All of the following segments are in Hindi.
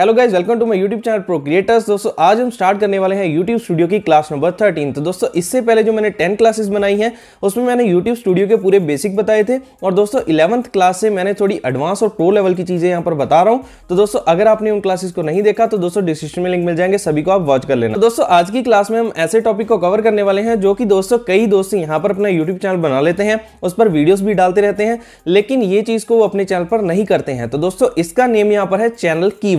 hello guys welcome to my YouTube channel pro creators दोस्तों आज हम स्टार्ट करने वाले हैं यूट्यूब स्टूडियो की क्लास नंबर थर्टीन तो दोस्तों इससे पहले जो मैंने टेन क्लासेस बनाई हैं उसमें मैंने यूट्यूब स्टूडियो के पूरे बेसिक बताए थे और दोस्तों इलेवंथ क्लास से मैंने थोड़ी एडवांस और प्रो लेवल की चीज़ें यहाँ पर बता रहा हूँ तो दोस्तों अगर आपने उन क्लासेस को नहीं देखा तो दोस्तों डिस्क्रिप्शन में लिंक मिल जाएंगे सभी को आप वॉच कर लेना तो दोस्तों आज की क्लास में हम ऐसे टॉपिक को कवर करने वाले हैं जो कि दोस्तों कई दोस्त यहाँ पर अपना यूट्यूब चैनल बना लेते हैं उस पर वीडियोज़ भी डालते रहते हैं लेकिन ये चीज़ को वो अपने चैनल पर नहीं करते हैं तो दोस्तों इसका नेम यहाँ पर है चैनल की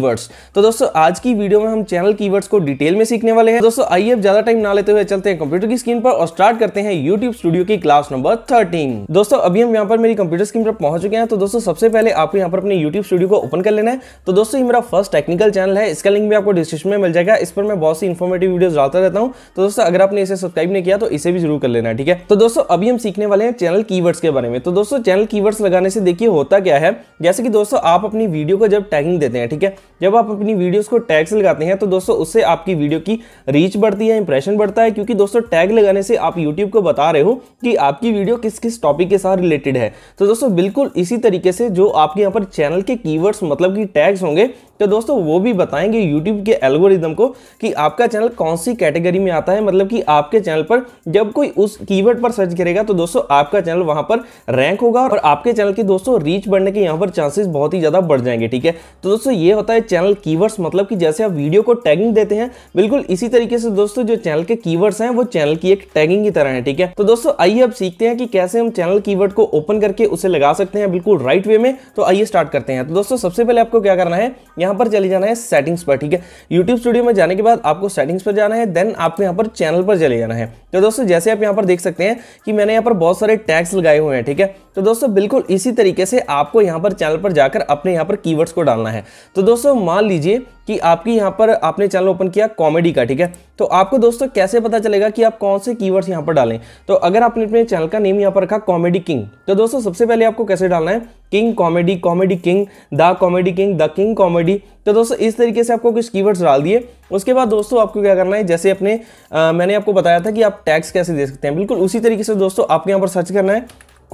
तो दोस्तों आज की वीडियो में हम चैनल कीवर्ड्स को डिटेल में सीखने वाले हैं दोस्तों आइए अब ज्यादा टाइम ना लेते हुए चलते हैं कंप्यूटर की स्क्रीन पर और स्टार्ट करते हैं यूट्यूब स्टूडियो की क्लास नंबर थर्टीन दोस्तों अभी हम यहाँ पर मेरी कंप्यूटर स्क्रीन पर पहुंच चुके हैं तो दोस्तों सबसे पहले आपको यहाँ पर अपने यूट्यूब स्टूडियो को ओपन कर लेना है तो दोस्तों ये मेरा फर्स्ट टेक्निकल चैनल है इसका लिंक भी आपको डिस्क्रिप्शन में मिल जाएगा इस पर मैं बहुत सी इन्फॉर्मेटिव वीडियो डालता रहता हूँ तो दोस्तों अगर आपने इसे सब्सक्राइब नहीं किया तो इसे भी जरूर कर लेना ठीक है तो दोस्तों अभी हम सीखने वाले हैं चैनल कीवर्ड्स के बारे में तो दोस्तों चैनल कीवर्ड्स लगाने से देखिए होता क्या है जैसे कि दोस्तों आप अपनी वीडियो को जब टैगिंग देते हैं ठीक है जब आप अपनी वीडियोस को टैग्स लगाते हैं तो दोस्तों उससे आपकी वीडियो की रीच बढ़ती है इंप्रेशन बढ़ता है क्योंकि दोस्तों टैग लगाने से आप यूट्यूब को बता रहे हो कि आपकी वीडियो किस किस टॉपिक के साथ रिलेटेड है तो दोस्तों बिल्कुल इसी तरीके से जो आपके यहाँ पर चैनल के की मतलब कि टैग्स होंगे तो दोस्तों वो भी बताएंगे यूट्यूब के एल्गोरिदम को कि आपका चैनल कौन सी कैटेगरी में आता है मतलब कि आपके चैनल पर जब कोई उस कीवर्ड पर सर्च करेगा तो दोस्तों आपका चैनल वहां पर रैंक होगा और आपके चैनल की दोस्तों रीच बढ़ने के यहाँ पर चांसेस बहुत ही ज़्यादा बढ़ जाएंगे ठीक है तो दोस्तों ये होता है चैनल कीवर्ड्स मतलब कि जैसे आप वीडियो को टैगिंग देते हैं बिल्कुल इसी तरीके से दोस्तों जो चैनल के कीवर्ड्स हैं वो चैनल की एक टैगिंग की तरह है ठीक है तो दोस्तों आइए अब सीखते हैं कि कैसे हम चैनल कीवर्ड को ओपन करके उसे लगा सकते हैं बिल्कुल राइट वे में तो आइए स्टार्ट करते हैं तो दोस्तों सबसे पहले आपको क्या करना है यहाँ पर चले जाना है सेटिंग्स पर ठीक है यूट्यूब स्टूडियो में जाने के बाद आपको सेटिंग्स पर जाना है देन आपको यहाँ पर चैनल पर चले जाना है तो दोस्तों जैसे आप यहाँ पर देख सकते हैं कि मैंने यहाँ पर बहुत सारे टैग्स लगाए हुए हैं ठीक है तो दोस्तों बिल्कुल इसी तरीके से आपको यहाँ पर चैनल पर जाकर अपने यहाँ पर कीवर्ड्स को डालना है तो दोस्तों मान लीजिए कि आपकी यहाँ पर आपने चैनल ओपन किया कॉमेडी का ठीक है तो आपको दोस्तों कैसे पता चलेगा कि आप कौन से कीवर्ड्स यहाँ पर डालें तो अगर आपने अपने चैनल का नेम यहाँ पर रखा कॉमेडी किंग तो दोस्तों सबसे पहले आपको कैसे डालना है king comedy comedy king the comedy king the king comedy तो दोस्तों इस तरीके से आपको कुछ कीवर्ड्स डाल दिए उसके बाद दोस्तों आपको क्या करना है जैसे अपने आ, मैंने आपको बताया था कि आप टैक्स कैसे दे सकते हैं बिल्कुल उसी तरीके से दोस्तों आपको यहाँ पर सर्च करना है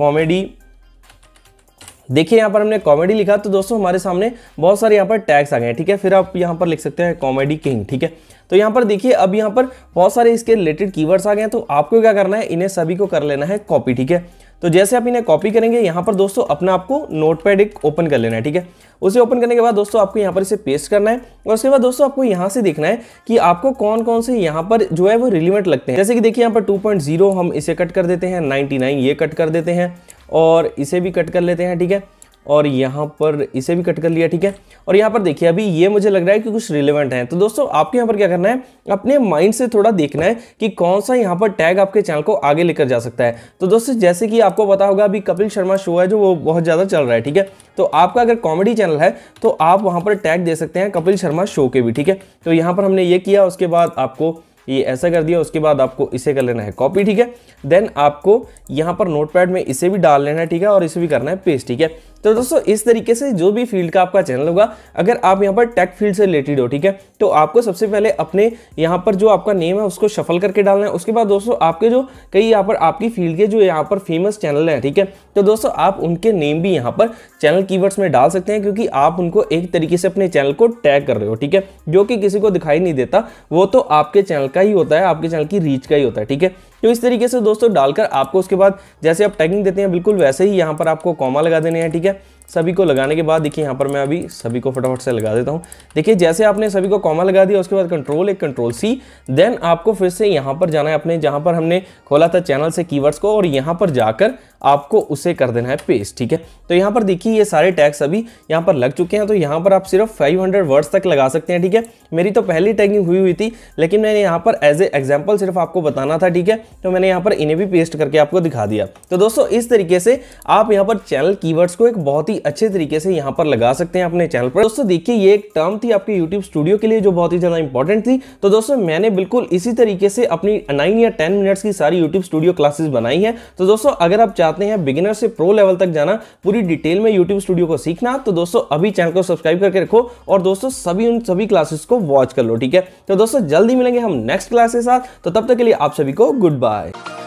कॉमेडी देखिए यहाँ पर हमने कॉमेडी लिखा तो दोस्तों हमारे सामने बहुत सारे यहाँ पर टैग्स आ गए हैं ठीक है फिर आप यहाँ पर लिख सकते हैं कॉमेडी किंग ठीक है तो यहाँ पर देखिए अब यहाँ पर बहुत सारे इसके रिलेटेड कीवर्ड्स आ गए हैं तो आपको क्या करना है इन्हें सभी को कर लेना है कॉपी ठीक है तो जैसे आप इन्हें कॉपी करेंगे यहाँ पर दोस्तों अपना आपको नोटपैड एक ओपन कर लेना है ठीक है उसे ओपन करने के बाद दोस्तों आपको यहाँ पर इसे पेस्ट करना है और उसके बाद दोस्तों आपको यहाँ से देखना है कि आपको कौन कौन से यहाँ पर जो है वो रिलीवेंट लगते हैं जैसे कि देखिए यहाँ पर 2.0 हम इसे कट कर देते हैं 99 ये कट कर देते हैं और इसे भी कट कर लेते हैं ठीक है और यहाँ पर इसे भी कट कर लिया ठीक है और यहाँ पर देखिए अभी ये मुझे लग रहा है कि कुछ रिलेवेंट है तो दोस्तों आपके यहाँ पर क्या करना है अपने माइंड से थोड़ा देखना है कि कौन सा यहाँ पर टैग आपके चैनल को आगे लेकर जा सकता है तो दोस्तों जैसे कि आपको पता होगा अभी कपिल शर्मा शो है जो वो बहुत ज़्यादा चल रहा है ठीक है तो आपका अगर कॉमेडी चैनल है तो आप वहाँ पर टैग दे सकते हैं कपिल शर्मा शो के भी ठीक है तो यहाँ पर हमने ये किया उसके बाद आपको ये ऐसा कर दिया उसके बाद आपको इसे कर लेना है कॉपी ठीक है देन आपको यहाँ पर नोट में इसे भी डाल लेना है ठीक है और इसे भी करना है पेस्ट ठीक है तो दोस्तों इस तरीके से जो भी फील्ड का आपका चैनल होगा अगर आप यहाँ पर टेक फील्ड से रिलेटेड हो ठीक है तो आपको सबसे पहले अपने यहाँ पर जो आपका नेम है उसको शफल करके डालना है उसके बाद दोस्तों आपके जो कई यहाँ पर आपकी फील्ड के जो यहाँ पर फेमस चैनल हैं ठीक है तो दोस्तों आप उनके नेम भी यहाँ पर चैनल की में डाल सकते हैं क्योंकि आप उनको एक तरीके से अपने चैनल को टैग कर रहे हो ठीक है जो कि किसी को दिखाई नहीं देता वो तो आपके चैनल का ही होता है आपके चैनल की रीच का ही होता है ठीक है तो इस तरीके से दोस्तों डालकर आपको उसके बाद जैसे आप टैगिंग देते हैं बिल्कुल वैसे ही यहाँ पर आपको कॉमा लगा देने हैं ठीक है सभी को लगाने के बाद देखिए यहाँ पर मैं अभी सभी को फटाफट से लगा देता हूँ देखिए जैसे आपने सभी को कॉमा लगा दिया उसके बाद कंट्रोल एक कंट्रोल सी देन आपको फिर से यहाँ पर जाना है अपने जहाँ पर हमने खोला था चैनल से कीवर्ड्स को और यहाँ पर जाकर आपको उसे कर देना है पेस्ट ठीक है तो यहाँ पर देखिए ये सारे टैग्स अभी यहाँ पर लग चुके हैं तो यहाँ पर आप सिर्फ फाइव वर्ड्स तक लगा सकते हैं ठीक है मेरी तो पहली टैगिंग हुई हुई थी लेकिन मैंने यहाँ पर एज ए एग्जाम्पल सिर्फ आपको बताना था ठीक है तो मैंने यहाँ पर इन्हें भी पेस्ट करके आपको दिखा दिया तो दोस्तों इस तरीके से आप यहाँ पर चैनल कीवर्ड्स को एक बहुत ही ही अच्छे तरीके से यहाँ पर लगा सकते हैं अपने चैनल पर दोस्तों देखिए ये एक टर्म थी आपके यूट्यूब स्टूडियो के लिए जो बहुत ही ज़्यादा इंपॉर्टेंट थी तो दोस्तों मैंने बिल्कुल इसी तरीके से अपनी नाइन या टेन मिनट्स की सारी यूट्यूब स्टूडियो क्लासेस बनाई है तो दोस्तों अगर आप चाहते हैं बिगिनर से प्रो लेवल तक जाना पूरी डिटेल में यूट्यूब स्टूडियो को सीखना तो दोस्तों अभी चैनल को सब्सक्राइब करके रखो और दोस्तों सभी उन सभी क्लासेस को वॉच कर लो ठीक है तो दोस्तों जल्दी मिलेंगे हम नेक्स्ट क्लास के साथ तो तब तक के लिए आप सभी को गुड बाय